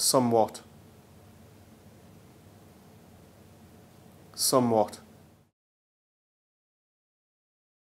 somewhat. Somewhat.